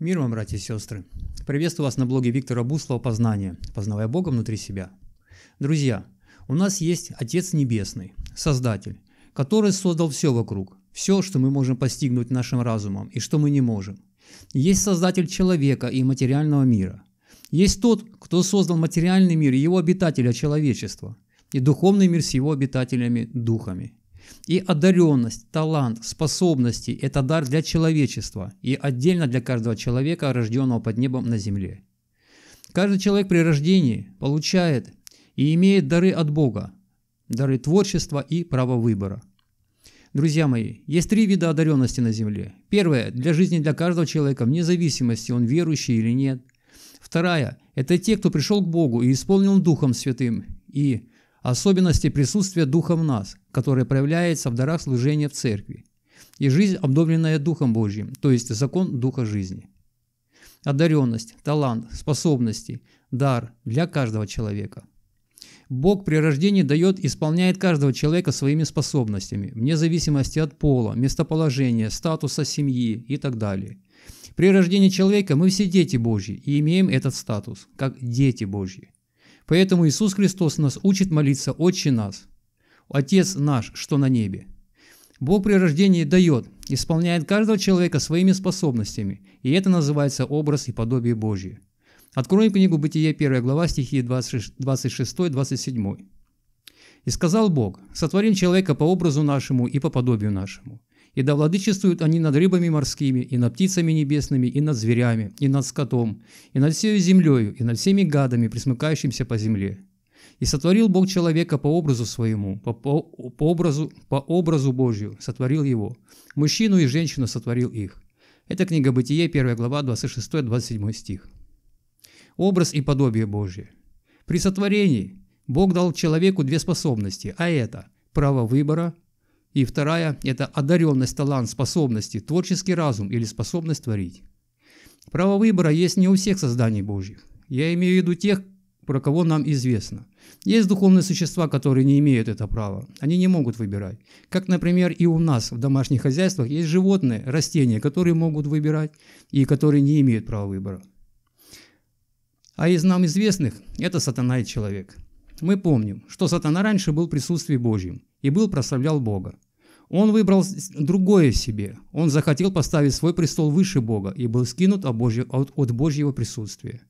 Мир вам, братья и сестры! Приветствую вас на блоге Виктора Буслова «Познание. Познавая Бога внутри себя». Друзья, у нас есть Отец Небесный, Создатель, который создал все вокруг, все, что мы можем постигнуть нашим разумом и что мы не можем. Есть Создатель человека и материального мира. Есть тот, кто создал материальный мир и его обитателя человечества, и духовный мир с его обитателями духами. И одаренность, талант, способности – это дар для человечества и отдельно для каждого человека, рожденного под небом на земле. Каждый человек при рождении получает и имеет дары от Бога, дары творчества и права выбора. Друзья мои, есть три вида одаренности на земле. Первое для жизни для каждого человека, вне зависимости, он верующий или нет. Вторая – это те, кто пришел к Богу и исполнил Духом Святым, и особенности присутствия Духа в нас, которое проявляется в дарах служения в церкви, и жизнь, обновленная Духом Божьим, то есть закон Духа жизни. Одаренность, талант, способности, дар для каждого человека. Бог при рождении дает, и исполняет каждого человека своими способностями, вне зависимости от пола, местоположения, статуса семьи и так далее. При рождении человека мы все дети Божьи и имеем этот статус, как дети Божьи. Поэтому Иисус Христос нас учит молиться «Отче нас», «Отец наш, что на небе». Бог при рождении дает, исполняет каждого человека своими способностями, и это называется образ и подобие Божие. Откроем книгу Бытие, 1 глава, стихи 26-27. «И сказал Бог, сотворим человека по образу нашему и по подобию нашему, и да владычествуют они над рыбами морскими, и над птицами небесными, и над зверями, и над скотом, и над всей землею, и над всеми гадами, присмыкающимися по земле. И сотворил Бог человека по образу своему, по, по, по, образу, по образу Божью сотворил его. Мужчину и женщину сотворил их. Это книга Бытие, 1 глава, 26-27 стих. Образ и подобие Божье. При сотворении Бог дал человеку две способности, а это – право выбора – и вторая – это одаренность, талант, способности, творческий разум или способность творить. Право выбора есть не у всех созданий Божьих. Я имею в виду тех, про кого нам известно. Есть духовные существа, которые не имеют это права. Они не могут выбирать. Как, например, и у нас в домашних хозяйствах есть животные, растения, которые могут выбирать и которые не имеют права выбора. А из нам известных – это сатана и человек – мы помним, что сатана раньше был в присутствии Божьем и был прославлял Бога. Он выбрал другое себе. Он захотел поставить свой престол выше Бога и был скинут от, Божьего, присутствия.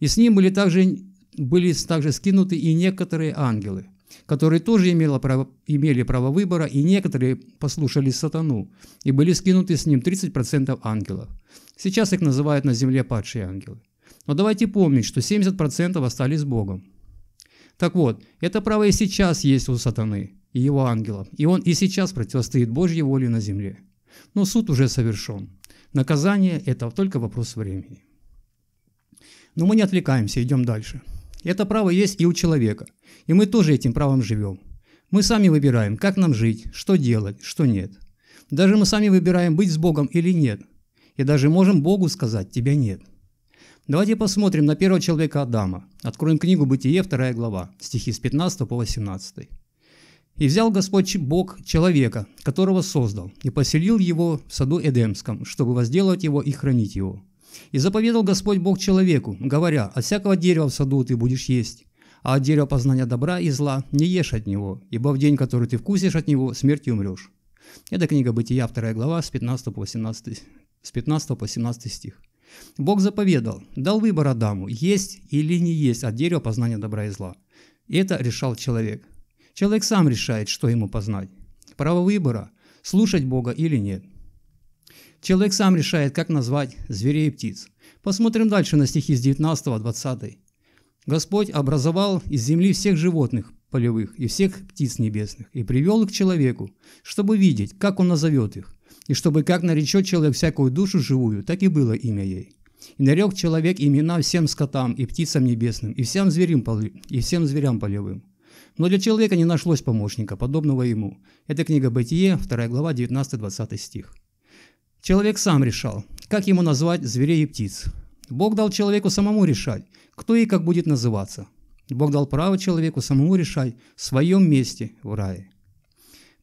И с ним были также, были также скинуты и некоторые ангелы, которые тоже имело право, имели право выбора, и некоторые послушали сатану, и были скинуты с ним 30% ангелов. Сейчас их называют на земле падшие ангелы. Но давайте помнить, что 70% остались с Богом. Так вот, это право и сейчас есть у сатаны и его ангелов, и он и сейчас противостоит Божьей воле на земле. Но суд уже совершен. Наказание – это только вопрос времени. Но мы не отвлекаемся, идем дальше. Это право есть и у человека, и мы тоже этим правом живем. Мы сами выбираем, как нам жить, что делать, что нет. Даже мы сами выбираем, быть с Богом или нет. И даже можем Богу сказать «тебя нет». Давайте посмотрим на первого человека Адама. Откроем книгу «Бытие», 2 глава, стихи с 15 по 18. «И взял Господь Бог человека, которого создал, и поселил его в саду Эдемском, чтобы возделать его и хранить его. И заповедал Господь Бог человеку, говоря, «От всякого дерева в саду ты будешь есть, а от дерева познания добра и зла не ешь от него, ибо в день, который ты вкусишь от него, смертью умрешь». Это книга Бытия, 2 глава, с 15 по 18, с 15 по 17 стих. Бог заповедал, дал выбор Адаму, есть или не есть от дерева познания добра и зла. И это решал человек. Человек сам решает, что ему познать. Право выбора – слушать Бога или нет. Человек сам решает, как назвать зверей и птиц. Посмотрим дальше на стихи с 19-20. «Господь образовал из земли всех животных полевых и всех птиц небесных и привел их к человеку, чтобы видеть, как он назовет их и чтобы как наречет человек всякую душу живую, так и было имя ей. И нарек человек имена всем скотам и птицам небесным, и всем, зверим, и всем зверям полевым. Но для человека не нашлось помощника, подобного ему. Это книга Бытие, 2 глава, 19-20 стих. Человек сам решал, как ему назвать зверей и птиц. Бог дал человеку самому решать, кто и как будет называться. Бог дал право человеку самому решать в своем месте в рае.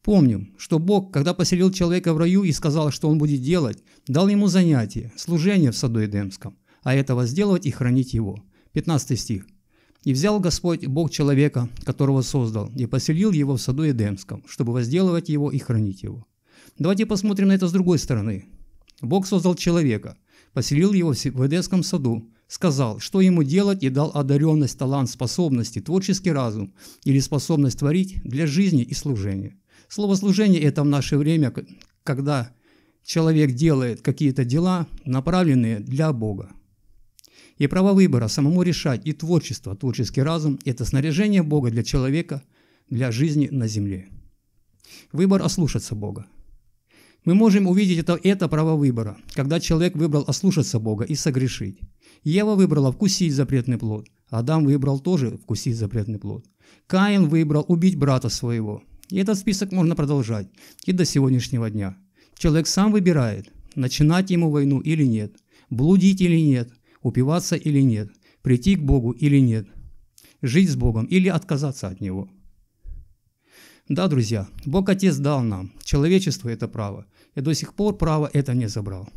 Помним, что Бог, когда поселил человека в раю и сказал, что он будет делать, дал ему занятие, служение в саду Эдемском, а этого сделать и хранить его. 15 стих. «И взял Господь Бог человека, которого создал, и поселил его в саду Эдемском, чтобы возделывать его и хранить его». Давайте посмотрим на это с другой стороны. Бог создал человека, поселил его в Эдемском саду, сказал, что ему делать и дал одаренность, талант, способности, творческий разум или способность творить для жизни и служения – Словослужение – это в наше время, когда человек делает какие-то дела, направленные для Бога. И право выбора самому решать, и творчество, творческий разум – это снаряжение Бога для человека, для жизни на земле. Выбор ослушаться Бога. Мы можем увидеть это, это право выбора, когда человек выбрал ослушаться Бога и согрешить. Ева выбрала вкусить запретный плод, Адам выбрал тоже вкусить запретный плод. Каин выбрал убить брата своего. И этот список можно продолжать и до сегодняшнего дня. Человек сам выбирает, начинать ему войну или нет, блудить или нет, упиваться или нет, прийти к Богу или нет, жить с Богом или отказаться от Него. Да, друзья, Бог Отец дал нам, человечеству это право, и до сих пор право это не забрал.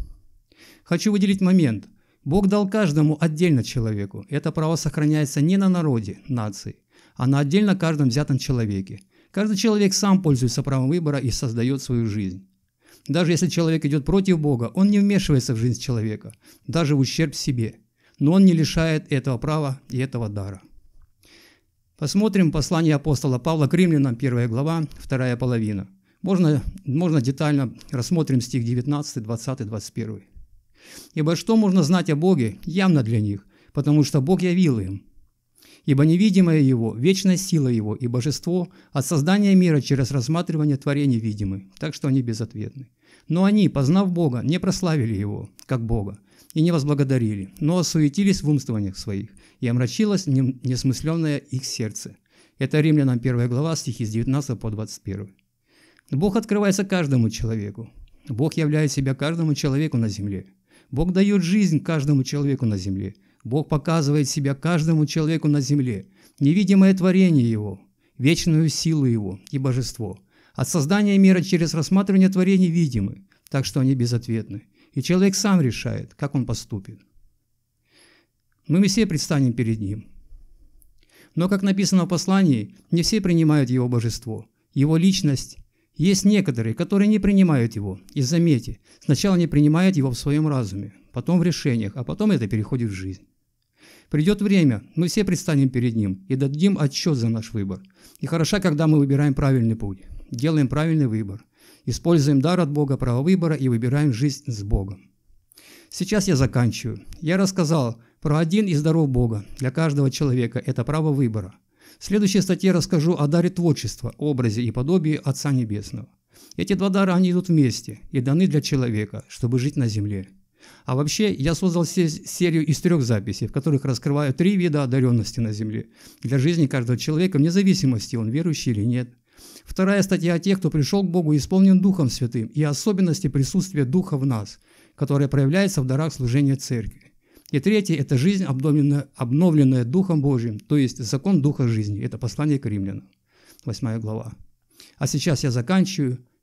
Хочу выделить момент. Бог дал каждому отдельно человеку. Это право сохраняется не на народе, нации, а на отдельно каждом взятом человеке – Каждый человек сам пользуется правом выбора и создает свою жизнь. Даже если человек идет против Бога, он не вмешивается в жизнь человека, даже в ущерб себе. Но он не лишает этого права и этого дара. Посмотрим послание апостола Павла к римлянам, первая глава, вторая половина. Можно, можно детально рассмотрим стих 19, 20, 21. «Ибо что можно знать о Боге, явно для них, потому что Бог явил им, Ибо невидимое его, вечная сила его и божество от создания мира через рассматривание творений видимы, так что они безответны. Но они, познав Бога, не прославили его, как Бога, и не возблагодарили, но осуетились в умствованиях своих, и омрачилось несмысленное их сердце. Это Римлянам 1 глава, стихи с 19 по 21. Бог открывается каждому человеку. Бог являет себя каждому человеку на земле. Бог дает жизнь каждому человеку на земле – Бог показывает себя каждому человеку на земле, невидимое творение Его, вечную силу Его и божество. От создания мира через рассматривание творений видимы, так что они безответны. И человек сам решает, как он поступит. мы все предстанем перед Ним. Но, как написано в послании, не все принимают Его божество, Его личность. Есть некоторые, которые не принимают Его. И заметьте, сначала не принимают Его в своем разуме, потом в решениях, а потом это переходит в жизнь. Придет время, мы все предстанем перед Ним и дадим отчет за наш выбор. И хорошо, когда мы выбираем правильный путь, делаем правильный выбор, используем дар от Бога, право выбора и выбираем жизнь с Богом. Сейчас я заканчиваю. Я рассказал про один из даров Бога для каждого человека – это право выбора. В следующей статье расскажу о даре творчества, образе и подобии Отца Небесного. Эти два дара, они идут вместе и даны для человека, чтобы жить на земле – а вообще я создал серию из трех записей, в которых раскрываю три вида одаренности на Земле. Для жизни каждого человека, вне зависимости, он верующий или нет. Вторая статья о тех, кто пришел к Богу и исполнен Духом Святым и особенности присутствия Духа в нас, которое проявляется в дарах служения Церкви. И третье – это жизнь, обновленная, обновленная Духом Божьим, то есть закон Духа жизни. Это послание к римлянам, 8 глава. А сейчас я заканчиваю.